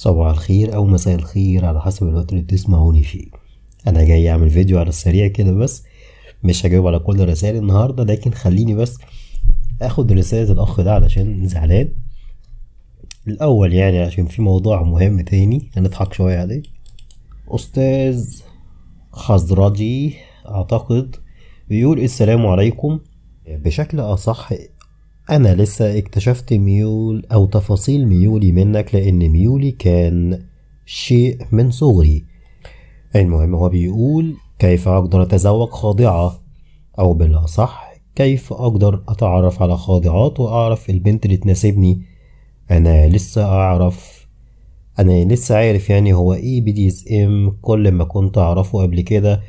صباح الخير او مساء الخير على حسب الوقت اللي بتسمعوني فيه انا جاي اعمل فيديو على السريع كده بس مش هجاوب على كل الرسائل النهارده لكن خليني بس اخد رسالة الاخ ده علشان زعلان الاول يعني عشان في موضوع مهم تاني هنضحك شوية عليه استاذ خزرجي اعتقد بيقول السلام عليكم بشكل اصح أنا لسه اكتشفت ميول أو تفاصيل ميولي منك لأن ميولي كان شيء من صغري المهم هو بيقول كيف أقدر أتزوج خاضعة أو بالأصح كيف أقدر أتعرف على خاضعات وأعرف البنت اللي تناسبني أنا لسه أعرف أنا لسه عارف يعني هو إيه بي دي اس إم كل ما كنت أعرفه قبل كده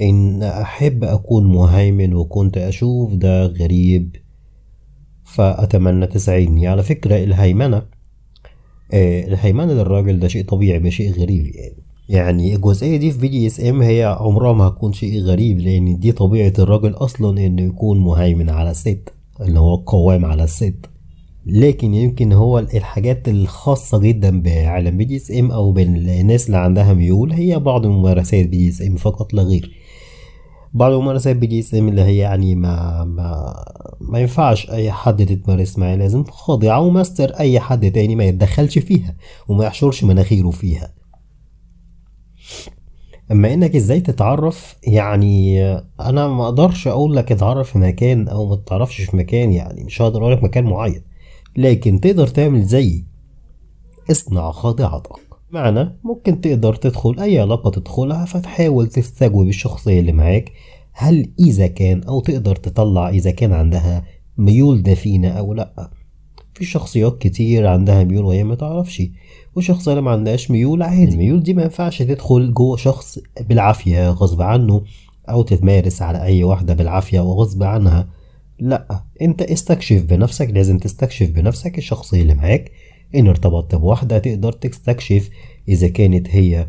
إن أحب أكون مهيمن وكنت أشوف ده غريب فأتمنى تساعدني على فكرة الهيمنة آه، الهيمنة للراجل ده شيء طبيعي ده شيء غريب يعني يعني الجزئية دي في بي دي اس ام هي عمرها ما هتكون شيء غريب لأن دي طبيعة الراجل أصلا إنه يكون مهيمن على الست إن هو قوام على الست لكن يمكن هو الحاجات الخاصة جدا بعالم بي دي اس ام أو بالناس اللي عندها ميول هي بعض ممارسات بي دي اس ام فقط لا غير بعض الممارسات اس اسم اللي هي يعني ما ما ما ينفعش اي حد تتمارس معي لازم خاضعة وماستر اي حد تاني ما يتدخلش فيها وما يحشرش مناخيره فيها اما انك ازاي تتعرف يعني انا ما اقدرش اقول لك اتعرف في مكان او ما تعرفش في مكان يعني مش هقدر اقول لك مكان معين لكن تقدر تعمل زيي اصنع خاضعتك معنى ممكن تقدر تدخل أي علاقة تدخلها فتحاول تستجوب الشخصية اللي معاك هل إذا كان أو تقدر تطلع إذا كان عندها ميول دفينة أو لأ في شخصيات كتير عندها ميول وهي ما تعرفش وشخصية اللي ما عندهاش ميول عادي الميول دي ما ينفعش تدخل جوه شخص بالعافية غصب عنه أو تتمارس على أي واحدة بالعافية وغصب عنها لأ أنت استكشف بنفسك لازم تستكشف بنفسك الشخصية اللي معاك إن ارتبطت بواحدة تقدر تستكشف إذا كانت هي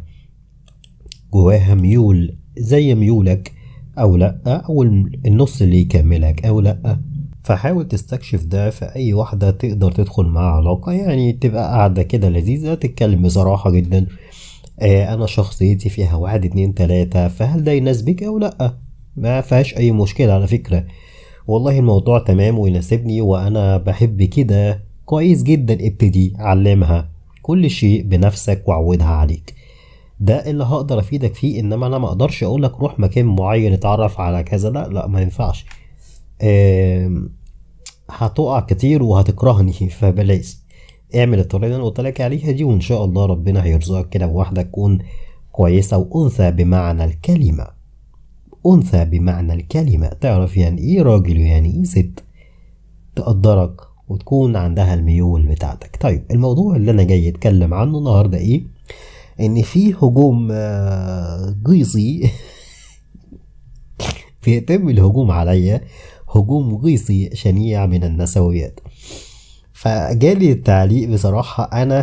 جواها ميول زي ميولك أو لأ أو النص اللي يكملك أو لأ فحاول تستكشف ده في أي واحدة تقدر تدخل معاها علاقة يعني تبقى قاعدة كده لذيذة تتكلم بصراحة جدا آه أنا شخصيتي فيها واحد اتنين تلاتة فهل ده يناسبك أو لأ ما فيهاش أي مشكلة على فكرة والله الموضوع تمام ويناسبني وأنا بحب كده كويس جدا ابتدي علمها كل شيء بنفسك وعودها عليك ده اللي هقدر افيدك فيه انما انا ما اقدرش اقول لك روح مكان معين اتعرف على كذا لا لا ما ينفعش هتقع كتير وهتكرهني فبلاش اعمل الطريقه اللي انا قلت لك عليها دي وان شاء الله ربنا هيرزقك كده بواحده تكون كويسه وانثى بمعنى الكلمه انثى بمعنى الكلمه تعرف يعني ايه راجل ويعني ايه ست تقدرك وتكون عندها الميول بتاعتك طيب الموضوع اللي انا جاي اتكلم عنه النهارده ايه ان في هجوم جيصي آه، بيتم الهجوم عليا هجوم غيصي شنيع من النسويات فجالي التعليق بصراحة أنا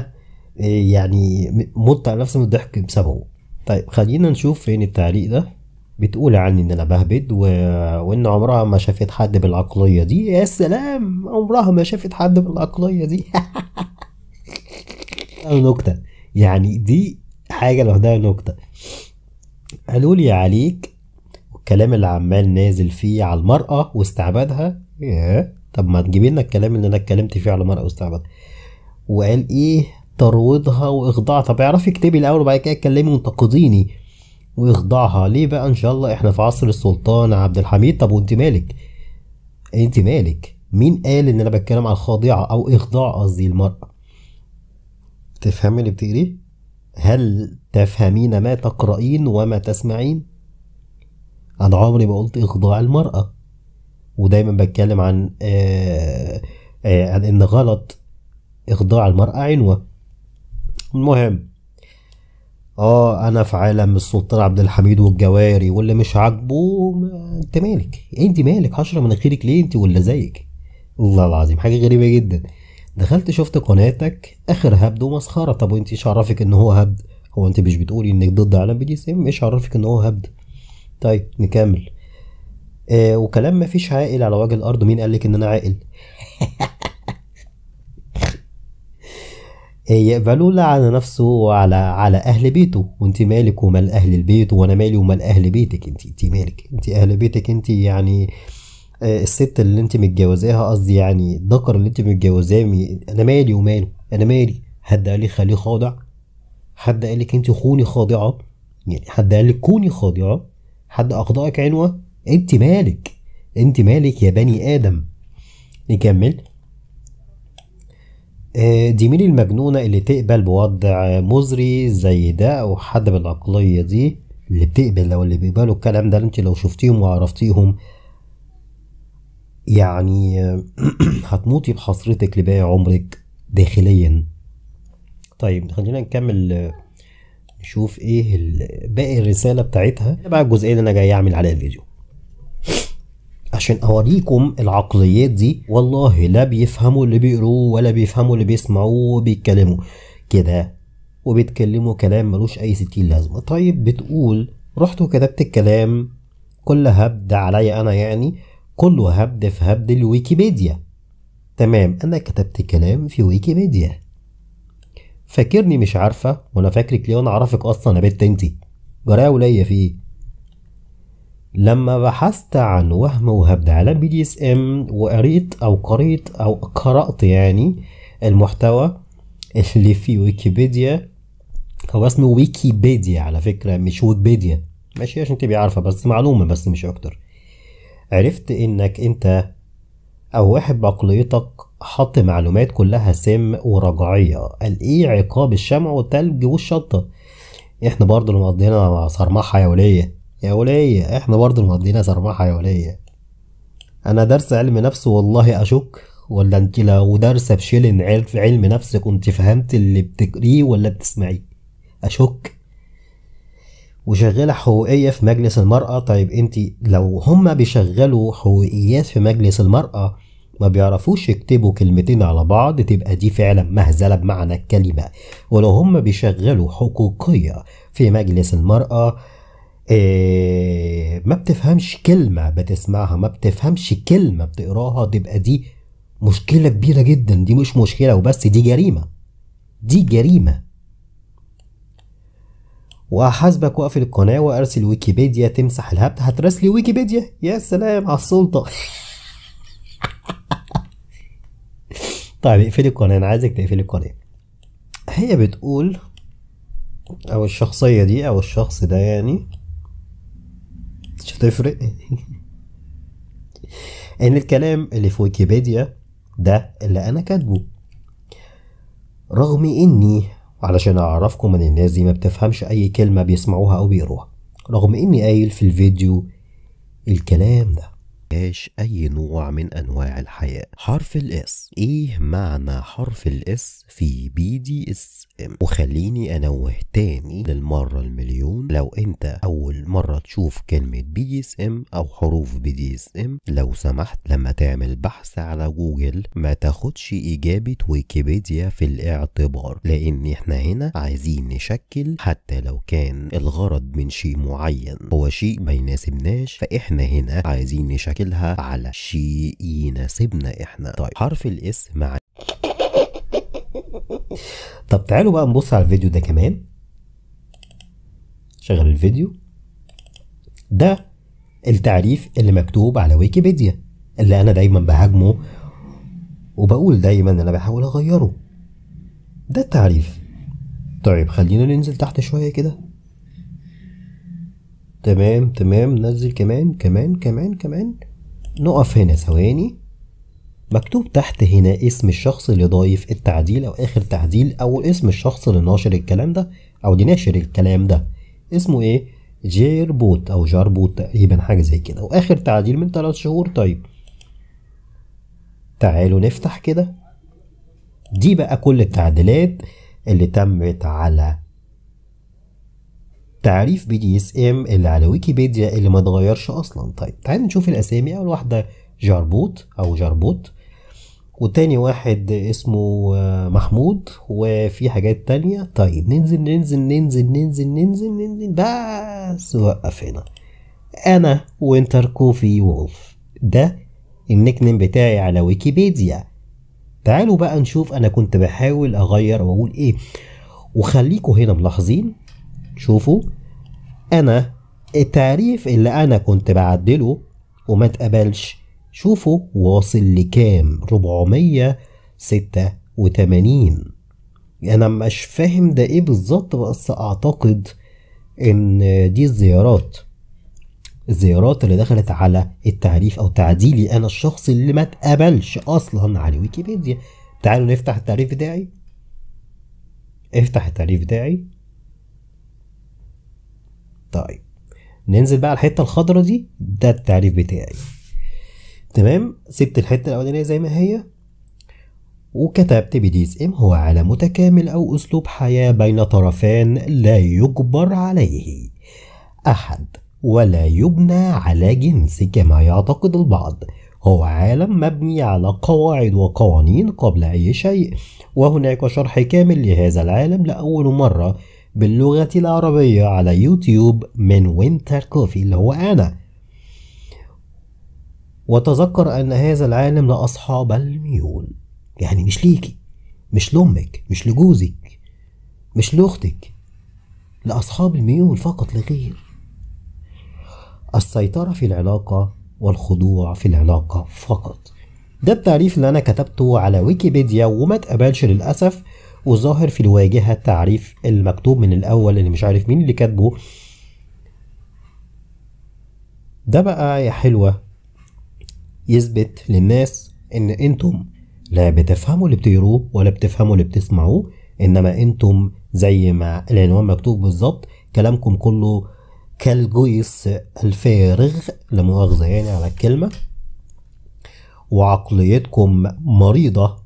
آه، يعني مت على نفسي من الضحك بسببه طيب خلينا نشوف فين التعليق ده بتقول عني ان انا بهبد و... وان عمرها ما شافت حد بالعقليه دي يا سلام عمرها ما شافت حد بالعقليه دي نكته يعني دي حاجه لوحدها نكته قالوا لي عليك والكلام اللي عمال نازل فيه على المراه واستعبادها طب ما تجيب لنا الكلام اللي انا اتكلمت فيه على المراه واستعبادها وقال ايه ترويضها واخضاعها طب اعرفي اكتبي الاول وبعد كده اتكلمي وانتقديني وإخضاعها ليه بقى إن شاء الله إحنا في عصر السلطان عبد الحميد طب وأنت مالك أنت مالك مين قال إن أنا بتكلم على خاضعة أو إخضاع قصدي المرأة تفهمي اللي بتقريه هل تفهمين ما تقرأين وما تسمعين أنا عمري ما قلت إخضاع المرأة ودايما بتكلم عن آآ آه، آآ آه، إن غلط إخضاع المرأة عنوة المهم اه انا في عالم السلطان عبد الحميد والجواري واللي مش عاجبه ما... انت مالك انت مالك حشره من خيرك ليه انت ولا زيك والله العظيم حاجه غريبه جدا دخلت شفت قناتك اخر هبد ومسخره طب وانت ايش عرفك ان هو هبد هو انت مش بتقولي انك ضد عالم بي دي ام ايش عرفك ان هو هبد طيب نكمل آه وكلام مفيش عاقل على وجه الارض مين قالك ان انا عاقل يقبلوا على نفسه وعلى على اهل بيته وانت مالك ومال اهل البيت وانا مالي ومال اهل بيتك انت انت مالك انت اهل بيتك انت يعني آه، الست اللي انت متجوزاها قصدي يعني الذكر اللي انت متجوزاه انا مالي وماله انا مالي حد قال لي خليه خاضع حد قال لك انت خوني خاضعه يعني حد قال لك كوني خاضعه حد اخضعك عنوه انت مالك انت مالك يا بني ادم نكمل آه، دي مين المجنونة اللي تقبل بوضع مزري زي ده أو حد بالعقلية دي اللي بتقبل أو اللي بيقبلوا الكلام ده أنت لو شفتيهم وعرفتيهم يعني آه، هتموتي بحسرتك لباقي عمرك داخليا طيب خلينا نكمل آه، نشوف ايه باقي الرسالة بتاعتها بقى الجزئية اللي انا جاي اعمل عليها الفيديو عشان اوريكم العقليات دي والله لا بيفهموا اللي بيقروه ولا بيفهموا اللي بيسمعوه وبيتكلموا كده وبيتكلموا كلام ملوش اي ستين لازمه طيب بتقول رحت وكتبت الكلام كل هبد عليا انا يعني كله هبد في هبد الويكيبيديا تمام انا كتبت كلام في ويكيبيديا فاكرني مش عارفه وانا فاكرك ليه وانا اعرفك اصلا يا بنت انت جرايه وليا في ايه لما بحثت عن وهم وهبد على بي دي اس ام وقريت او قريت او قرأت يعني المحتوى اللي في ويكيبيديا هو اسمه ويكيبيديا على فكرة مش ويكيبيديا ماشي عشان تبقى عارفة بس معلومة بس مش أكتر عرفت إنك أنت أو واحد بعقليتك حط معلومات كلها سم ورجعية قال إيه عقاب الشمع والتلج والشطة إحنا برضه اللي مقضينا صرمحة يا وليه يا ولية احنا برضه مقضينا سرباحة يا ولية انا درس علم نفس والله اشك ولا انت لو دارسه بشيلن عرف علم نفس كنت فهمت اللي بتقريه ولا بتسمعيه اشك وشغاله حقوقيه في مجلس المراه طيب انت لو هما بيشغلوا حقوقيات في مجلس المراه ما بيعرفوش يكتبوا كلمتين على بعض تبقى دي فعلا مهزلة بمعنى الكلمة ولو هما بيشغلوا حقوقية في مجلس المرأة آه، ما بتفهمش كلمة بتسمعها ما بتفهمش كلمة بتقراها تبقى دي مشكلة كبيرة جدا دي مش مشكلة وبس دي جريمة دي جريمة وأحاسبك وأقفل القناة وأرسل ويكيبيديا تمسح الهبت هترسلي ويكيبيديا يا سلام على السلطة طيب اقفلي القناة أنا عايزك تقفلي القناة هي بتقول أو الشخصية دي أو الشخص ده يعني تفرق ان الكلام اللي في ويكيبيديا ده اللي انا كاتبه رغم اني علشان اعرفكم ان الناس دي ما بتفهمش اي كلمه بيسمعوها او بيقروها رغم اني قايل في الفيديو الكلام ده يعيش أي نوع من أنواع الحياة حرف الإس إيه معنى حرف الإس في بي دي إس إم وخليني أنوه تاني للمرة المليون لو أنت أول مرة تشوف كلمة بي دي إس إم أو حروف بي دي إس إم لو سمحت لما تعمل بحث على جوجل ما تاخدش إجابة ويكيبيديا في الاعتبار لأن إحنا هنا عايزين نشكل حتى لو كان الغرض من شيء معين هو شيء ما يناسبناش فإحنا هنا عايزين نشكل نشكلها على شيء يناسبنا احنا طيب حرف الاس مع طب تعالوا بقى نبص على الفيديو ده كمان شغل الفيديو ده التعريف اللي مكتوب على ويكيبيديا اللي انا دايما بهاجمه وبقول دايما انا بحاول اغيره ده التعريف طيب خلينا ننزل تحت شويه كده تمام تمام نزل كمان كمان كمان كمان نقف هنا ثواني مكتوب تحت هنا اسم الشخص اللي ضايف التعديل او اخر تعديل او اسم الشخص اللي ناشر الكلام ده او اللي ناشر الكلام ده اسمه ايه جير بوت او جار بوت تقريبا حاجه زي كده واخر تعديل من ثلاث شهور طيب تعالوا نفتح كده دي بقى كل التعديلات اللي تمت على تعريف بي دي اس ام اللي على ويكيبيديا اللي ما اتغيرش اصلا طيب تعالى نشوف الاسامي اول واحده جاربوت او جاربوت والتاني واحد اسمه آه، محمود وفي حاجات تانية طيب ننزل ننزل ننزل ننزل ننزل ننزل بس وقف هنا انا وينتر كوفي وولف ده النيك نيم بتاعي على ويكيبيديا تعالوا بقى نشوف انا كنت بحاول اغير واقول ايه وخليكوا هنا ملاحظين شوفوا أنا التعريف اللي أنا كنت بعدله وما تقبلش شوفوا واصل لكام 486 أنا مش فاهم ده إيه بالظبط بس أعتقد إن دي الزيارات الزيارات اللي دخلت على التعريف أو تعديلي أنا الشخص اللي ما تقبلش أصلا على ويكيبيديا تعالوا نفتح التعريف بتاعي افتح التعريف بتاعي طيب ننزل بقى على الحته الخضراء دي ده التعريف بتاعي تمام سبت الحته الاولانيه زي ما هي وكتبت بديس ام هو عالم متكامل او اسلوب حياه بين طرفان لا يجبر عليه احد ولا يبنى على جنس كما يعتقد البعض هو عالم مبني على قواعد وقوانين قبل اي شيء وهناك شرح كامل لهذا العالم لاول مره باللغة العربية على يوتيوب من وينتر كوفي اللي هو أنا وتذكر أن هذا العالم لأصحاب الميول يعني مش ليكي مش لأمك مش لجوزك مش لأختك لأصحاب الميول فقط لغير السيطرة في العلاقة والخضوع في العلاقة فقط ده التعريف اللي أنا كتبته على ويكيبيديا وما تقبلش للأسف وظاهر في الواجهه التعريف المكتوب من الاول اللي مش عارف مين اللي كاتبه ده بقى يا حلوه يثبت للناس ان انتم لا بتفهموا اللي بتقروه ولا بتفهموا اللي بتسمعوه انما انتم زي ما العنوان مكتوب بالظبط كلامكم كله كالجويس الفارغ لمؤاخذة يعني على الكلمة وعقليتكم مريضة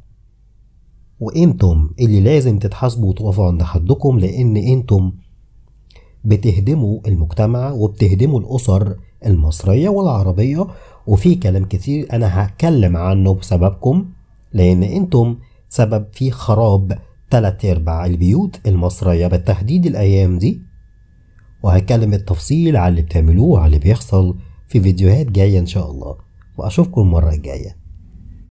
وانتم اللي لازم تتحاسبوا وتقفوا عند حدكم لان انتم بتهدموا المجتمع وبتهدموا الاسر المصريه والعربيه وفي كلام كتير انا هتكلم عنه بسببكم لان انتم سبب في خراب تلات ارباع البيوت المصريه بالتحديد الايام دي وهتكلم التفصيل على اللي بتعملوه على اللي بيحصل في فيديوهات جايه ان شاء الله واشوفكم المره الجايه